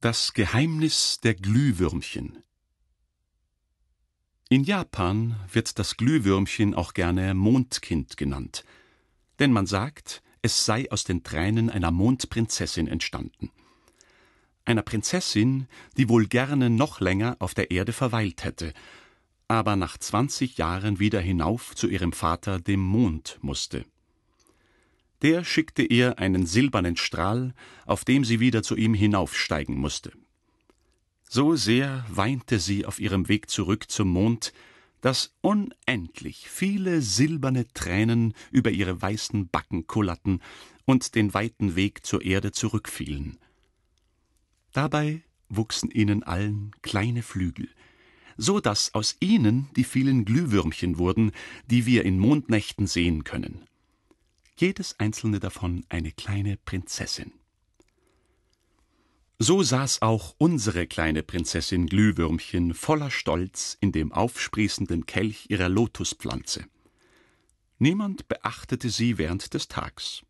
Das Geheimnis der Glühwürmchen In Japan wird das Glühwürmchen auch gerne Mondkind genannt, denn man sagt, es sei aus den Tränen einer Mondprinzessin entstanden. Einer Prinzessin, die wohl gerne noch länger auf der Erde verweilt hätte, aber nach zwanzig Jahren wieder hinauf zu ihrem Vater, dem Mond, musste. Der schickte ihr einen silbernen Strahl, auf dem sie wieder zu ihm hinaufsteigen musste. So sehr weinte sie auf ihrem Weg zurück zum Mond, dass unendlich viele silberne Tränen über ihre weißen Backen kullerten und den weiten Weg zur Erde zurückfielen. Dabei wuchsen ihnen allen kleine Flügel, so daß aus ihnen die vielen Glühwürmchen wurden, die wir in Mondnächten sehen können jedes einzelne davon eine kleine Prinzessin. So saß auch unsere kleine Prinzessin Glühwürmchen voller Stolz in dem aufsprießenden Kelch ihrer Lotuspflanze. Niemand beachtete sie während des Tags.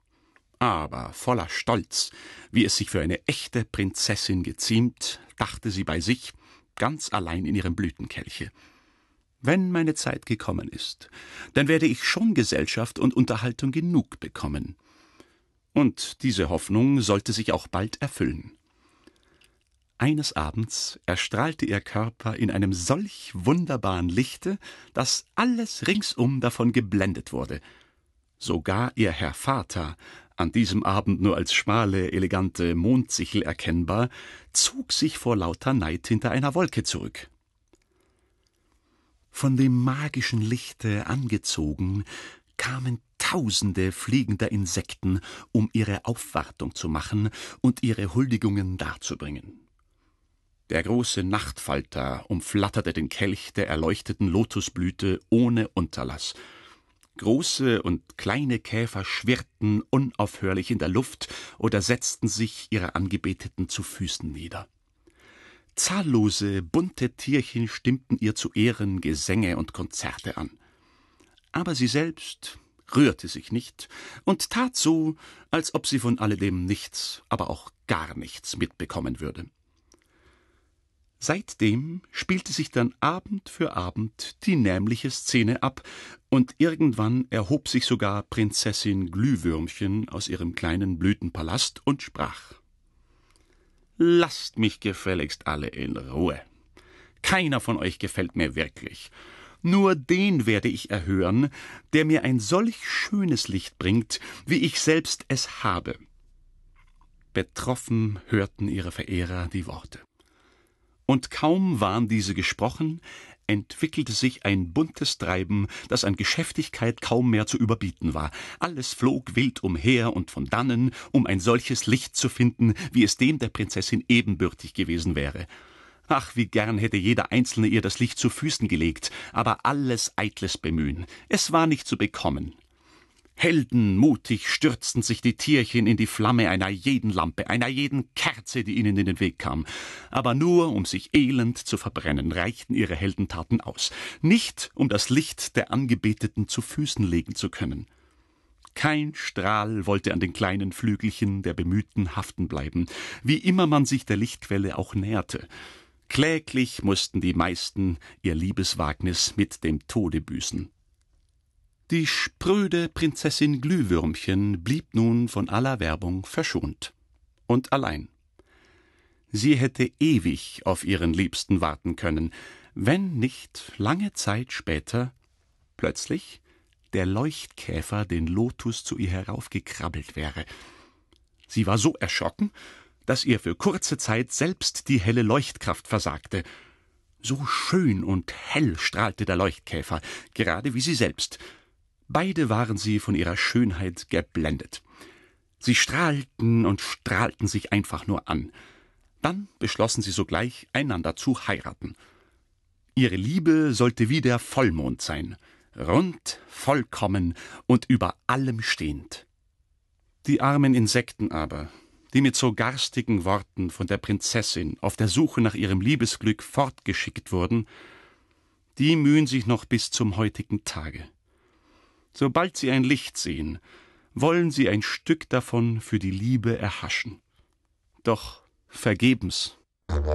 Aber voller Stolz, wie es sich für eine echte Prinzessin geziemt, dachte sie bei sich, ganz allein in ihrem Blütenkelche. Wenn meine Zeit gekommen ist, dann werde ich schon Gesellschaft und Unterhaltung genug bekommen. Und diese Hoffnung sollte sich auch bald erfüllen. Eines Abends erstrahlte ihr Körper in einem solch wunderbaren Lichte, dass alles ringsum davon geblendet wurde. Sogar ihr Herr Vater, an diesem Abend nur als schmale, elegante Mondsichel erkennbar, zog sich vor lauter Neid hinter einer Wolke zurück. Von dem magischen Lichte angezogen, kamen Tausende fliegender Insekten, um ihre Aufwartung zu machen und ihre Huldigungen darzubringen. Der große Nachtfalter umflatterte den Kelch der erleuchteten Lotusblüte ohne Unterlass. Große und kleine Käfer schwirrten unaufhörlich in der Luft oder setzten sich ihrer Angebeteten zu Füßen nieder. Zahllose, bunte Tierchen stimmten ihr zu Ehren Gesänge und Konzerte an. Aber sie selbst rührte sich nicht und tat so, als ob sie von alledem nichts, aber auch gar nichts mitbekommen würde. Seitdem spielte sich dann Abend für Abend die nämliche Szene ab, und irgendwann erhob sich sogar Prinzessin Glühwürmchen aus ihrem kleinen Blütenpalast und sprach Lasst mich gefälligst alle in Ruhe. Keiner von euch gefällt mir wirklich. Nur den werde ich erhören, der mir ein solch schönes Licht bringt, wie ich selbst es habe. Betroffen hörten ihre Verehrer die Worte. Und kaum waren diese gesprochen, entwickelte sich ein buntes Treiben, das an Geschäftigkeit kaum mehr zu überbieten war. Alles flog wild umher und von dannen, um ein solches Licht zu finden, wie es dem der Prinzessin ebenbürtig gewesen wäre. Ach, wie gern hätte jeder Einzelne ihr das Licht zu Füßen gelegt, aber alles eitles Bemühen. Es war nicht zu bekommen. Heldenmutig stürzten sich die Tierchen in die Flamme einer jeden Lampe, einer jeden Kerze, die ihnen in den Weg kam. Aber nur, um sich elend zu verbrennen, reichten ihre Heldentaten aus. Nicht, um das Licht der Angebeteten zu Füßen legen zu können. Kein Strahl wollte an den kleinen Flügelchen der Bemühten haften bleiben, wie immer man sich der Lichtquelle auch näherte. Kläglich mussten die meisten ihr Liebeswagnis mit dem Tode büßen. Die spröde Prinzessin Glühwürmchen blieb nun von aller Werbung verschont und allein. Sie hätte ewig auf ihren Liebsten warten können, wenn nicht lange Zeit später plötzlich der Leuchtkäfer den Lotus zu ihr heraufgekrabbelt wäre. Sie war so erschrocken, dass ihr für kurze Zeit selbst die helle Leuchtkraft versagte. So schön und hell strahlte der Leuchtkäfer, gerade wie sie selbst, Beide waren sie von ihrer Schönheit geblendet. Sie strahlten und strahlten sich einfach nur an. Dann beschlossen sie sogleich, einander zu heiraten. Ihre Liebe sollte wie der Vollmond sein, rund, vollkommen und über allem stehend. Die armen Insekten aber, die mit so garstigen Worten von der Prinzessin auf der Suche nach ihrem Liebesglück fortgeschickt wurden, die mühen sich noch bis zum heutigen Tage. Sobald sie ein Licht sehen, wollen sie ein Stück davon für die Liebe erhaschen. Doch vergebens. Musik